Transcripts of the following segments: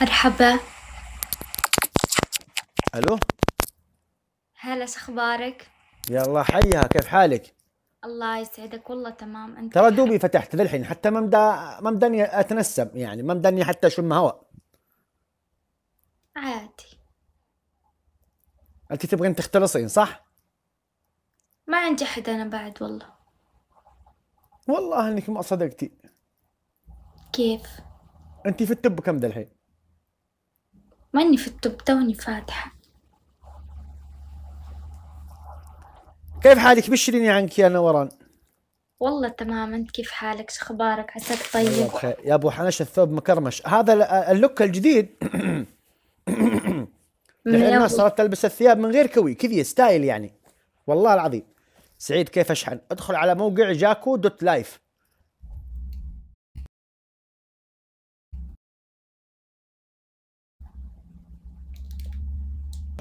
مرحبا الو هلا شخبارك يا الله حيها كيف حالك الله يسعدك والله تمام انت ترى دوبي فتحت للحين حتى ما مدا ما مداني اتنسم يعني ما مداني حتى اشم هواء عادي انت تبغين تختلصين صح ما عندي حد انا بعد والله والله انك ما صدقتي كيف انت في التب كم دلحين ماني إني في التوب توني فاتحة كيف حالك بشريني عنك يا نوران والله تمام انت كيف حالك شو اخبارك عساك طيب بخير يا ابو حنش الثوب مكرمش هذا اللوك الجديد الناس صارت تلبس الثياب من غير كوي كذي ستايل يعني والله العظيم سعيد كيف اشحن ادخل على موقع جاكو دوت لايف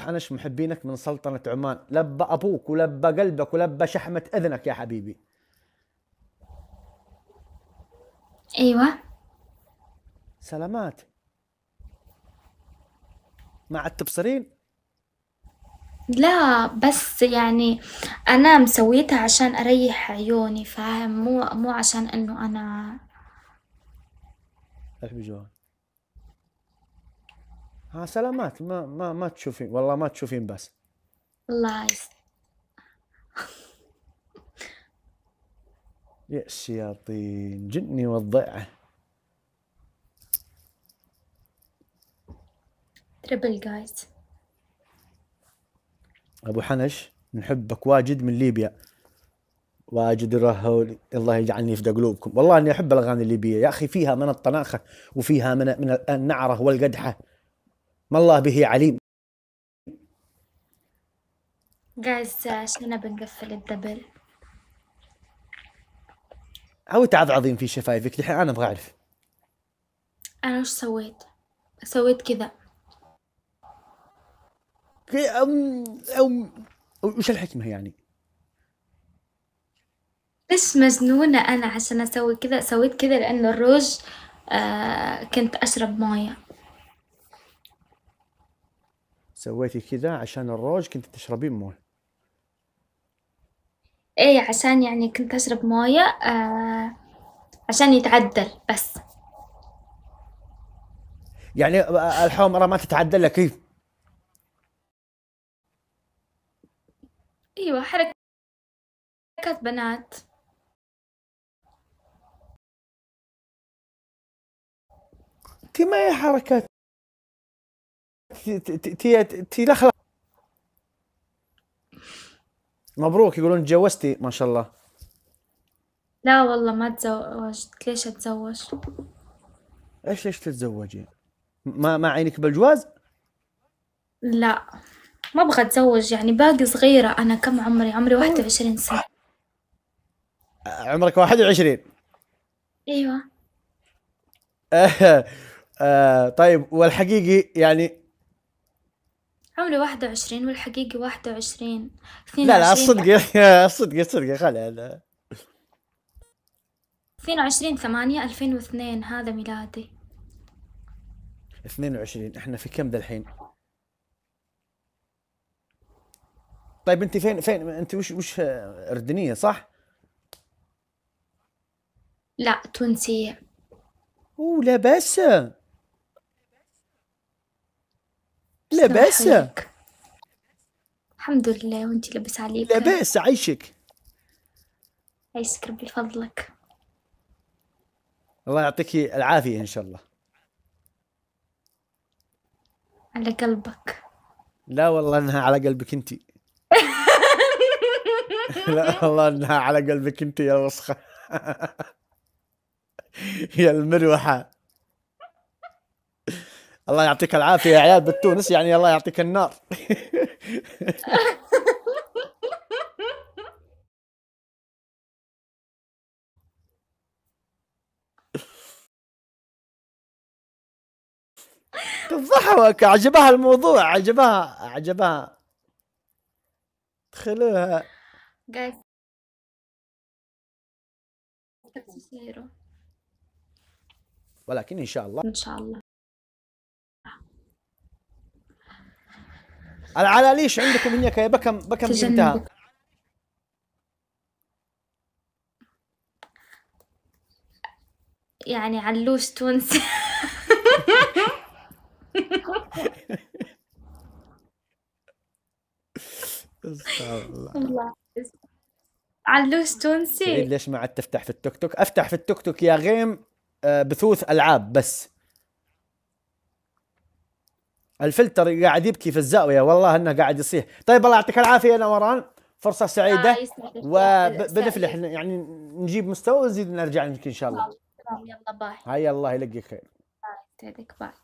حنش محبينك من سلطنة عمان لبى أبوك ولبى قلبك ولبى شحمة أذنك يا حبيبي أيوة سلامات ما عاد تبصرين لا بس يعني أنا مسويتها عشان أريح عيوني فاهم مو مو عشان إنه أنا أحب جوان ها سلامات ما ما ما تشوفين والله ما تشوفين بس الله يا الشياطين جني والضيعة تربل جايز ابو حنش نحبك واجد من ليبيا واجد الرهولي الله يجعلني في قلوبكم والله اني احب الاغاني الليبيه يا اخي فيها من الطناخه وفيها من من النعره والقدحه ما الله به عليم جايز عشان بنقفل الدبل أو عظيم في شفايفك دحين أنا أبغى أعرف أنا وش سويت؟ سويت كذا أم أم وش الحكمة يعني؟ بس مجنونة أنا عشان أسوي كذا؟ سويت كذا لأن الروج آه كنت أشرب موية سويتي كذا عشان الروج كنت تشربين مويه ايه عشان يعني كنت اشرب مويه آه عشان يتعدل بس يعني آه، الحومره ما تتعدل لك كيف ايوه حركات بنات كما هي حركات تيلخلخ مبروك يقولون تجوزتي ما شاء الله لا والله ما تزوجت ليش اتزوج ايش ليش تتزوجي ما ما عينك بالجواز لا ما ابغى اتزوج يعني باقي صغيرة انا كم عمري عمري 21 سنة عمرك 21 ايوه آه طيب والحقيقي يعني عمري واحد وعشرين والحقيقي واحد وعشرين اثنين لا لا الصدق الصدق الصدق خلي هذا ثمانية الفين واثنين هذا ميلادي اثنين وعشرين احنا في كم ذا الحين؟ طيب انت فين فين انت وش وش اردنيه صح؟ لا تونسيه اوه لا بس لاباس الحمد لله وانت لبس عليك لاباس عيشك عيشك ربي فضلك الله يعطيك العافية إن شاء الله على قلبك لا والله إنها على قلبك أنت لا والله إنها على قلبك أنت يا وسخه يا المروحة الله يعطيك العافيه يا عيال بالتونس يعني الله يعطيك النار تضحك عجبها الموضوع عجبها عجبها خلوها ولكن ان شاء الله ان شاء الله على ليش عندكم هناك بكم بكم انتهى يعني علوش تونسي علوش تونسي ليش ما عاد تفتح في التيك توك افتح في التيك توك يا غيم آه، بثوث العاب بس الفلتر قاعد يبكي في الزاويه والله انه قاعد يصيح طيب الله يعطيك العافيه نوران فرصه سعيده وبنفلح يعني نجيب مستوى ونزيد نرجع لك ان شاء الله يلا باي هيا الله يلقيك خير يسعدك باي